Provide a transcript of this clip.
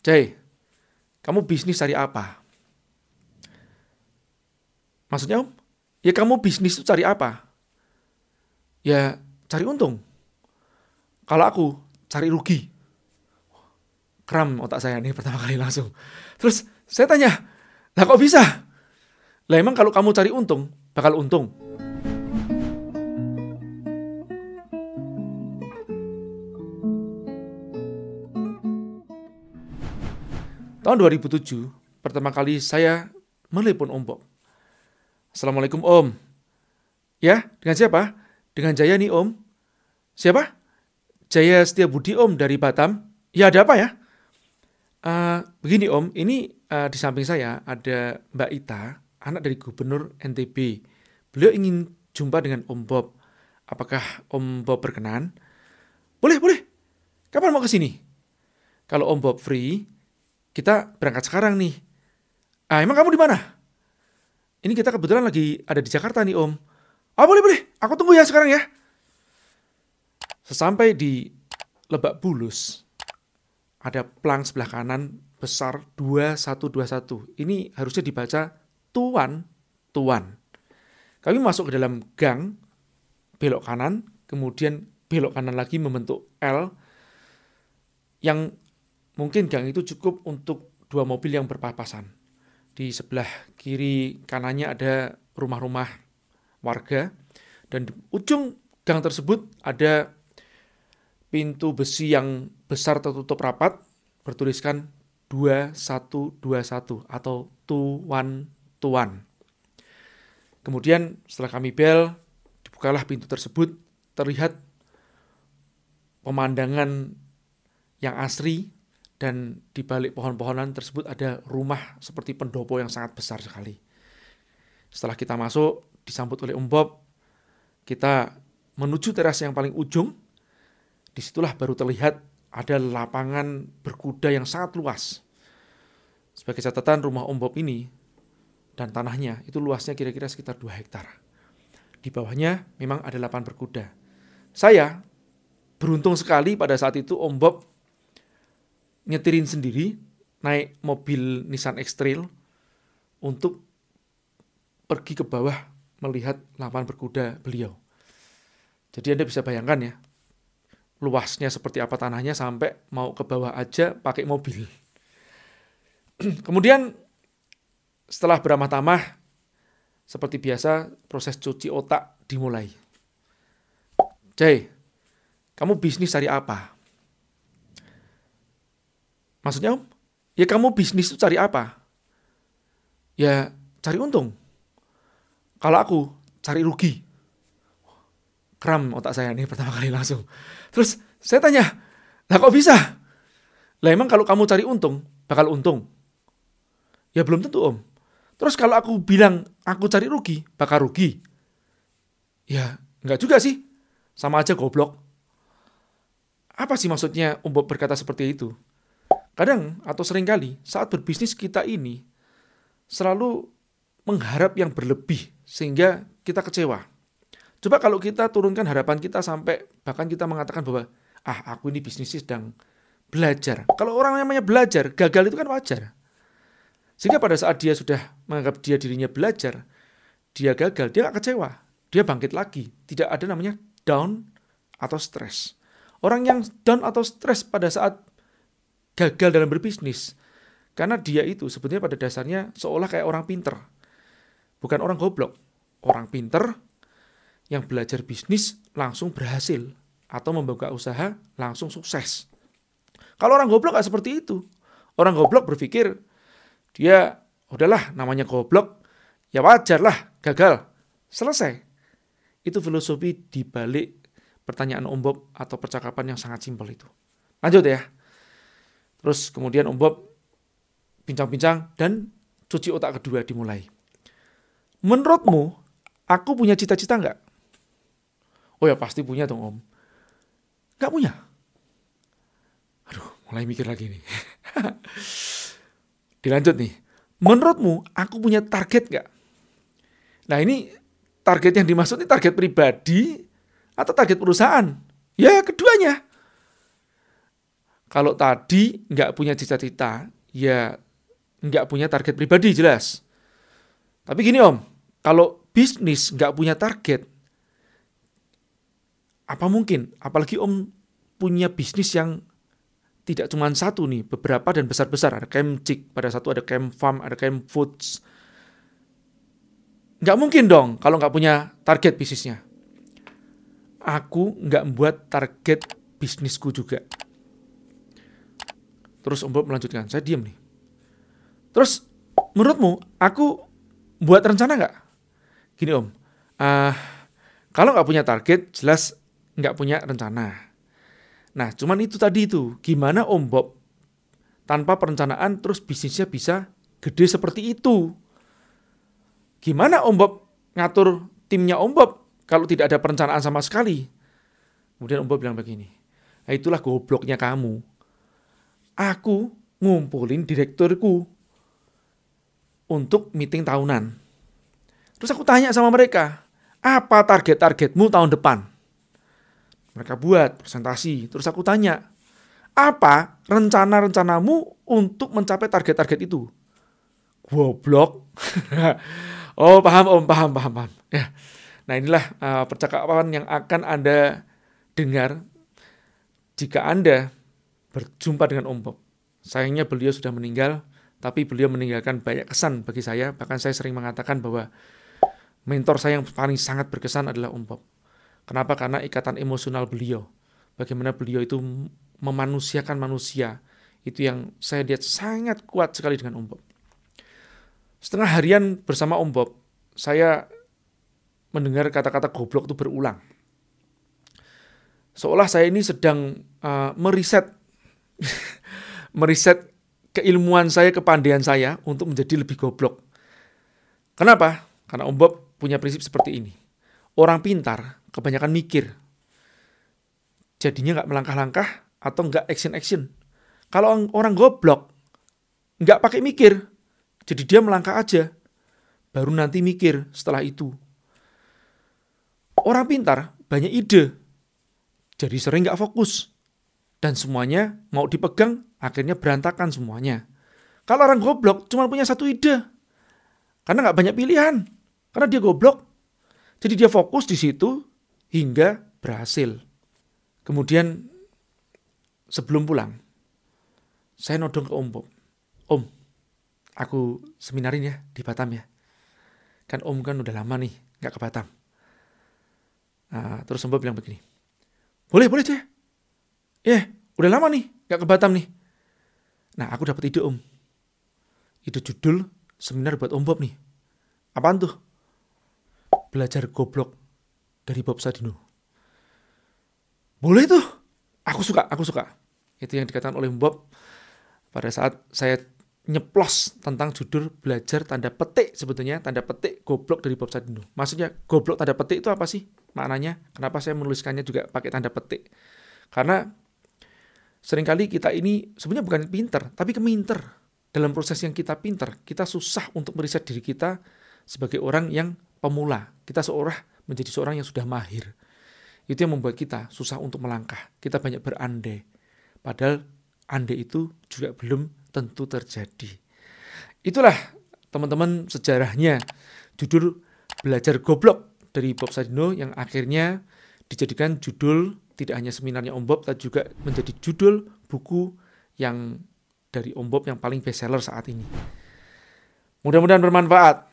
Jai, kamu bisnis cari apa? Maksudnya om, ya kamu bisnis itu cari apa? Ya cari untung. Kalau aku cari rugi. Kram otak saya nih pertama kali langsung. Terus saya tanya, lah kok bisa? Lah emang kalau kamu cari untung, bakal untung? Tahun 2007, pertama kali saya menelepon Om Bob. Assalamualaikum Om. Ya, dengan siapa? Dengan Jaya nih Om. Siapa? Jaya Setia Budi Om dari Batam. Ya ada apa ya? Uh, begini Om, ini uh, di samping saya ada Mbak Ita, anak dari Gubernur NTB. Beliau ingin jumpa dengan Om Bob. Apakah Om Bob berkenan? Boleh, boleh. Kapan mau ke sini? Kalau Om Bob free, kita berangkat sekarang nih. Ah, emang kamu di mana? Ini kita kebetulan lagi ada di Jakarta nih, Om. Ah, boleh, boleh. Aku tunggu ya sekarang ya. Sesampai di Lebak Bulus, ada plang sebelah kanan besar 2121. Ini harusnya dibaca Tuan, Tuan. Kami masuk ke dalam gang, belok kanan, kemudian belok kanan lagi membentuk L yang Mungkin gang itu cukup untuk dua mobil yang berpapasan. Di sebelah kiri kanannya ada rumah-rumah warga dan di ujung gang tersebut ada pintu besi yang besar tertutup rapat bertuliskan 2121 atau tuan tuan. Kemudian setelah kami bel, dibukalah pintu tersebut, terlihat pemandangan yang asri dan di balik pohon-pohonan tersebut ada rumah seperti pendopo yang sangat besar sekali. Setelah kita masuk, disambut oleh umbob, kita menuju teras yang paling ujung. Disitulah baru terlihat ada lapangan berkuda yang sangat luas. Sebagai catatan, rumah umbob ini dan tanahnya itu luasnya kira-kira sekitar 2 hektar. Di bawahnya memang ada lapangan berkuda. Saya beruntung sekali pada saat itu Om Bob nyetirin sendiri naik mobil Nissan X-Trail untuk pergi ke bawah melihat lapangan berkuda beliau. Jadi Anda bisa bayangkan ya, luasnya seperti apa tanahnya sampai mau ke bawah aja pakai mobil. Kemudian setelah beramah-tamah, seperti biasa proses cuci otak dimulai. Jay, kamu bisnis cari apa? Maksudnya om, ya kamu bisnis itu cari apa? Ya cari untung. Kalau aku cari rugi. Kram otak saya nih pertama kali langsung. Terus saya tanya, lah kok bisa? Lah emang kalau kamu cari untung, bakal untung? Ya belum tentu om. Terus kalau aku bilang aku cari rugi, bakal rugi? Ya nggak juga sih. Sama aja goblok. Apa sih maksudnya Umbob berkata seperti itu? Kadang atau seringkali saat berbisnis kita ini selalu mengharap yang berlebih sehingga kita kecewa. Coba kalau kita turunkan harapan kita sampai bahkan kita mengatakan bahwa ah aku ini bisnis sedang belajar. Kalau orang yang namanya belajar, gagal itu kan wajar. Sehingga pada saat dia sudah menganggap dia dirinya belajar, dia gagal, dia gak kecewa. Dia bangkit lagi. Tidak ada namanya down atau stres. Orang yang down atau stres pada saat gagal dalam berbisnis. Karena dia itu sebenarnya pada dasarnya seolah kayak orang pinter. Bukan orang goblok. Orang pinter yang belajar bisnis langsung berhasil. Atau membuka usaha langsung sukses. Kalau orang goblok gak seperti itu. Orang goblok berpikir, dia udahlah namanya goblok, ya wajar lah gagal. Selesai. Itu filosofi di balik pertanyaan Om atau percakapan yang sangat simpel itu. Lanjut ya. Terus kemudian Om Bob bincang-bincang dan cuci otak kedua dimulai. Menurutmu, aku punya cita-cita nggak? Oh ya pasti punya dong Om. Nggak punya? Aduh, mulai mikir lagi nih. Dilanjut nih. Menurutmu, aku punya target nggak? Nah ini target yang dimaksud ini target pribadi atau target perusahaan? Ya keduanya. Kalau tadi nggak punya cita-cita, ya nggak punya target pribadi jelas. Tapi gini om, kalau bisnis nggak punya target, apa mungkin? Apalagi om punya bisnis yang tidak cuma satu nih, beberapa dan besar-besar. Ada chick, pada satu ada kem farm, ada kem foods. Nggak mungkin dong kalau nggak punya target bisnisnya. Aku nggak membuat target bisnisku juga. Terus Om Bob melanjutkan, saya diam nih. Terus menurutmu aku buat rencana nggak? Gini Om, uh, kalau nggak punya target jelas nggak punya rencana. Nah cuman itu tadi itu, gimana Om Bob tanpa perencanaan terus bisnisnya bisa gede seperti itu? Gimana Om Bob ngatur timnya Om Bob kalau tidak ada perencanaan sama sekali? Kemudian Om Bob bilang begini, nah, itulah gobloknya kamu aku ngumpulin direkturku untuk meeting tahunan. Terus aku tanya sama mereka, apa target-targetmu tahun depan? Mereka buat presentasi. Terus aku tanya, apa rencana-rencanamu untuk mencapai target-target itu? Goblok. oh, paham Om, paham, paham, paham. Ya. Nah, inilah uh, percakapan yang akan Anda dengar jika Anda berjumpa dengan Om Bob. Sayangnya beliau sudah meninggal, tapi beliau meninggalkan banyak kesan bagi saya. Bahkan saya sering mengatakan bahwa mentor saya yang paling sangat berkesan adalah Om Bob. Kenapa? Karena ikatan emosional beliau. Bagaimana beliau itu memanusiakan manusia. Itu yang saya lihat sangat kuat sekali dengan Om Bob. Setengah harian bersama Om Bob, saya mendengar kata-kata goblok itu berulang. Seolah saya ini sedang uh, meriset meriset keilmuan saya, kepandaian saya untuk menjadi lebih goblok. Kenapa? Karena Om Bob punya prinsip seperti ini. Orang pintar kebanyakan mikir. Jadinya nggak melangkah-langkah atau nggak action-action. Kalau orang goblok, nggak pakai mikir. Jadi dia melangkah aja. Baru nanti mikir setelah itu. Orang pintar banyak ide. Jadi sering nggak fokus dan semuanya mau dipegang akhirnya berantakan semuanya. Kalau orang goblok cuma punya satu ide karena nggak banyak pilihan karena dia goblok. Jadi dia fokus di situ hingga berhasil. Kemudian sebelum pulang saya nodong ke Om Bob. Om, aku seminarin ya di Batam ya. Kan Om kan udah lama nih nggak ke Batam. Nah, terus Om Bob bilang begini, boleh boleh deh, eh udah lama nih gak ke Batam nih. Nah aku dapat ide om. Ide judul seminar buat om Bob nih. Apaan tuh? Belajar goblok dari Bob Sadino. Boleh tuh. Aku suka, aku suka. Itu yang dikatakan oleh Bob pada saat saya nyeplos tentang judul belajar tanda petik sebetulnya tanda petik goblok dari Bob Sadino. Maksudnya goblok tanda petik itu apa sih? Maknanya kenapa saya menuliskannya juga pakai tanda petik? Karena Seringkali kita ini sebenarnya bukan pinter, tapi keminter. Dalam proses yang kita pinter, kita susah untuk meriset diri kita sebagai orang yang pemula. Kita seorang menjadi seorang yang sudah mahir. Itu yang membuat kita susah untuk melangkah. Kita banyak berandai. Padahal andai itu juga belum tentu terjadi. Itulah teman-teman sejarahnya judul Belajar Goblok dari Bob Sadino yang akhirnya dijadikan judul tidak hanya seminarnya Om Bob, tapi juga menjadi judul buku yang dari Om Bob yang paling bestseller saat ini. Mudah-mudahan bermanfaat.